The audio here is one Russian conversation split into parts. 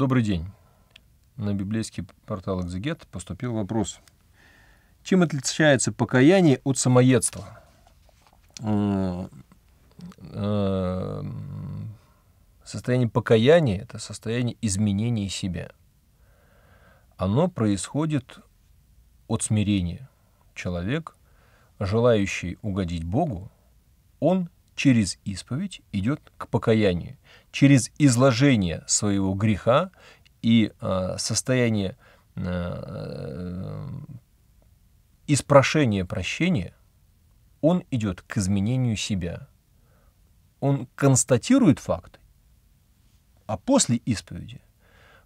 Добрый день. На библейский портал «Экзегет» поступил вопрос. Чем отличается покаяние от самоедства? Э, эм, состояние покаяния – это состояние изменения себя. Оно происходит от смирения. Человек, желающий угодить Богу, он через исповедь идет к покаянию, через изложение своего греха и э, состояние э, э испрошения прощения, он идет к изменению себя. Он констатирует факт, а после исповеди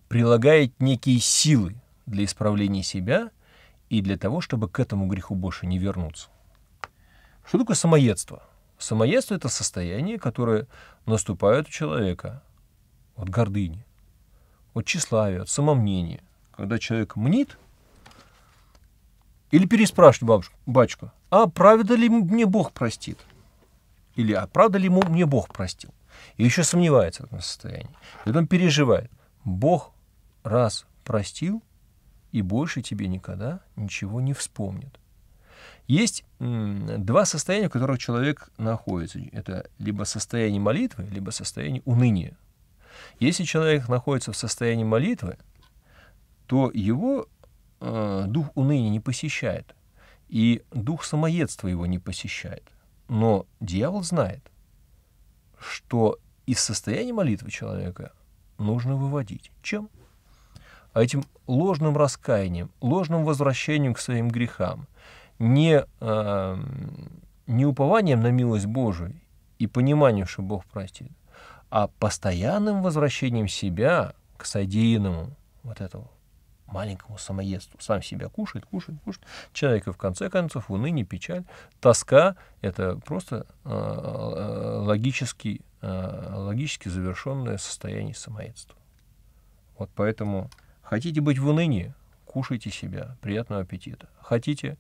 прилагает некие силы для исправления себя и для того, чтобы к этому греху больше не вернуться. Что такое самоедство? Самоедство — это состояние, которое наступает у человека от гордыни, от тщеславия, от самомнения. Когда человек мнит, или переспрашивает бабушку, батюшку, а правда ли мне Бог простит? Или а правда ли мне Бог простил? И еще сомневается в этом состоянии. И он переживает. Бог раз простил, и больше тебе никогда ничего не вспомнит. Есть два состояния, в которых человек находится. Это либо состояние молитвы, либо состояние уныния. Если человек находится в состоянии молитвы, то его э, дух уныния не посещает, и дух самоедства его не посещает. Но дьявол знает, что из состояния молитвы человека нужно выводить. Чем? А этим ложным раскаянием, ложным возвращением к своим грехам – не, эм, не упованием на милость Божию и пониманием, что Бог простит, а постоянным возвращением себя к содеянному вот этого маленькому самоедству. Сам себя кушает, кушает, кушает. Человека, в конце концов, уныние, печаль, тоска — это просто э, э, логически, э, логически завершенное состояние самоедства. Вот поэтому хотите быть в унынии — кушайте себя. Приятного аппетита. Хотите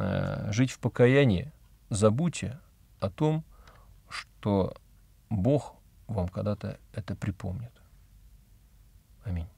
Э, жить в покаянии, забудьте о том, что Бог вам когда-то это припомнит. Аминь.